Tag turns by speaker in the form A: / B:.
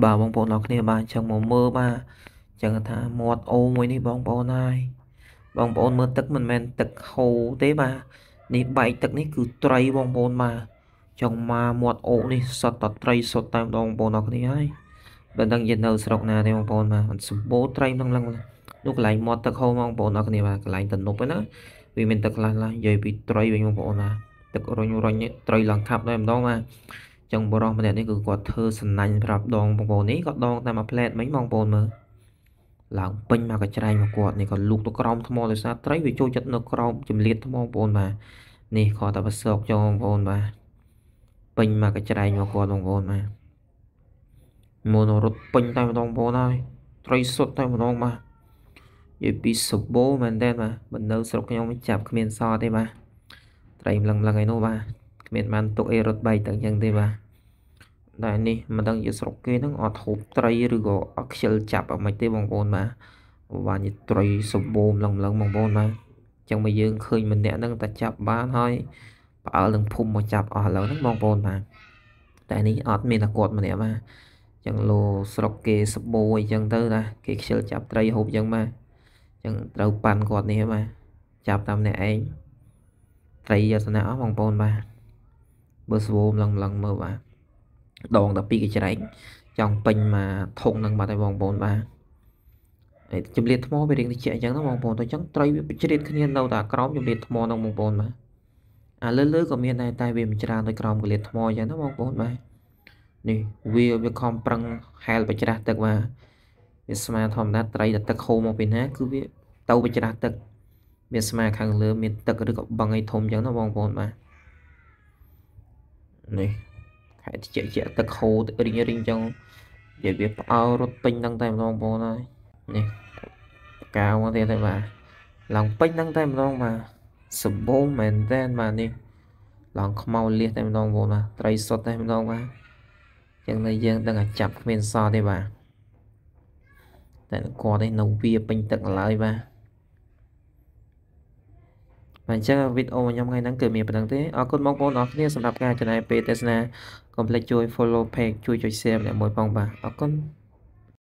A: បាទបងប្អូនអរគ្នាបាទអញ្ចឹងមកមើលបាទអញ្ចឹងថាមាត់អូមួយនេះបងប្អូនហើយបងប្អូនមើលទឹកមិនមែនទឹកហូរទេបាទនេះបែកទឹកនេះគឺត្រីបងប្អូនបាទចង់មកមាត់អូនេះសតតត្រីសតតែម្ដងបងប្អូនអរគ្នាហើយបើដឹងយើងនៅស្រុកណាទេបងប្អូនបាទសម្បូរត្រីក្នុងឡឹងនោះកន្លែងមាត់ទឹកហូរបងប្អូនអរគ្នាបាទកន្លែងតនុបហ្នឹងណាវាមានទឹកខ្លះខ្លះនិយាយពីត្រីវិញបងប្អូនណាទឹករុញរុញត្រីឡើងខាប់តែម្ដងបាទចឹងបរោះម្នាក់នេះគឺគាត់ធ្វើសំណាញ់ប្រាប់ដងបងប្អូននេះគាត់ដងតែមួយផ្លែតមិញបងប្អូនមើលឡើងពេញមកកច្រែងមកគាត់នេះគាត់លូកទៅក្រោមថ្មដោយសារត្រីវាចូលចិត្តនៅក្រោមចម្លៀតថ្មបងប្អូនបាទនេះគាត់តែប្រសោកចូលបងប្អូនបាទពេញមកកច្រែងមកគាត់បងប្អូនបាទមុនរត់ពេញតែម្ដងបងប្អូនហើយត្រីសុទ្ធតែម្ដងបាទនិយាយពីសបោមែនតើបាទមិននៅស្រុកខ្ញុំចាប់គ្មានសល់ទេបាទត្រីម្លឹងម្លឹងឯនោះបាទគ្មានបានទុកអីរត់បែកទៅអញ្ចឹងទេបាទតែនេះមិនដឹងជាស្រុកគេហ្នឹងអត់ហូបត្រីឬក៏អត់ខ្ជិលចាប់អ្មិនទេបងប្អូនបាទបានជាត្រីសម្បូរម្លឹងម្លឹងបងប្អូនបាទអញ្ចឹងមកយើងឃើញម្នាក់ហ្នឹងតែចាប់បានហើយផ្អើលនឹងភូមិមកចាប់អស់ឥឡូវហ្នឹងបងប្អូនបាទតែនេះអត់មានតែគាត់ម្នាក់បាទអញ្ចឹងលោស្រុកគេសបោអញ្ចឹងទៅណាគេខ្ជិលចាប់ត្រីហូបអញ្ចឹងបាទអញ្ចឹងត្រូវប៉ាន់គាត់នេះបាទចាប់តាមអ្នកឯងត្រីយតនៈអស់បងប្អូនបាទបើស្វូមឡឹងឡឹងមើលបាទដង12កញ្ច្រែកចង់ពេញមកធុងនឹងបាត់ហើយបងប្អូនបាទហើយចម្លៀតថ្មវារៀងតិចអញ្ចឹងណាបងប្អូនតែអញ្ចឹងត្រីវាបជ្រៀតគ្នានៅតែក្រោមចម្លៀតថ្មនឹងបងប្អូនបាទអាលើលើក៏មានដែរតែវាមិនច្រើនដូចក្រោមកលៀតថ្មអញ្ចឹងណាបងប្អូនបាទនេះវាវាខំប្រឹងហែលបច្ច្រាស់ទឹកបាទវាស្មាធម្មតាត្រីដែលទឹកហូរមកពីណាគឺវាទៅបច្ច្រាស់ទឹកមានស្មាខាងលើ មានទឹកឬក៏បឹងអីធំអញ្ចឹងណាបងប្អូនបាទនេះខែតិចជាទឹកហូរទឹករីងរីងចឹងនិយាយវាផ្អើរត់ពេញហ្នឹងតែម្ដងបងហើយនេះកៅមកទៀតហើយបាទឡើងពេញហ្នឹងតែម្ដងបាទសម្បូរមែនតែនបាទនេះឡើងខ្មៅលៀសតែម្ដងបងណាត្រីសុទ្ធតែម្ដងបាទចឹងតែយើងដឹងតែចាប់គ្មានសល់ទេបាទតែគាត់នេះនៅវាពេញទឹកឡើយបាទបាទអញ្ចឹងវីដេអូរបស់ខ្ញុំថ្ងៃហ្នឹងគឺមានប៉ុណ្្នឹងទេអរគុណបងប្អូនអរគ្នាសម្រាប់ការចំណាយពេលទេសនាកុំភ្លេចជួយ follow page ជួយចុច share ម្នាក់មួយផងបាទអរគុណ